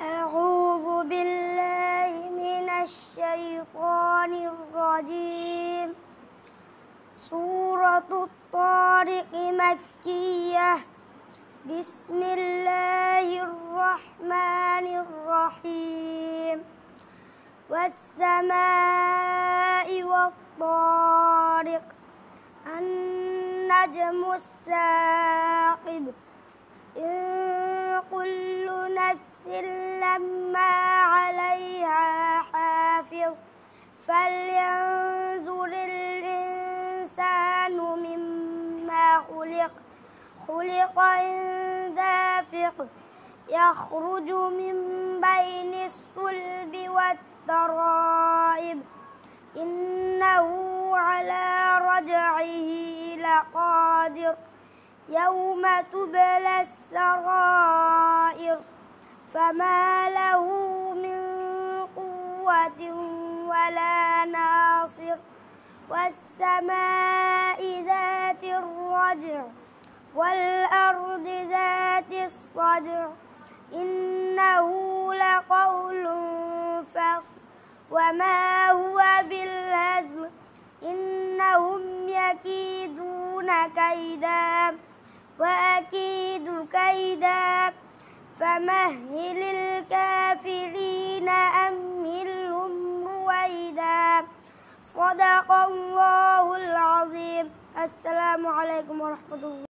أعوذ بالله من الشيطان الرجيم سورة الطارق مكية بسم الله الرحمن الرحيم والسماء والطارق النجم الثاقب نفس لما عليها حافظ فلينظر الإنسان مما خلق خلق إن دافق يخرج من بين الصلب والترائب إنه على رجعه لقادر يوم تبلى السرائر فما له من قوة ولا ناصر والسماء ذات الرجع والأرض ذات الصدع إنه لقول فصل وما هو بالهزل إنهم يكيدون كيدا فمهل الكافرين أمهلهم رويدا صدق الله العظيم السلام عليكم ورحمة الله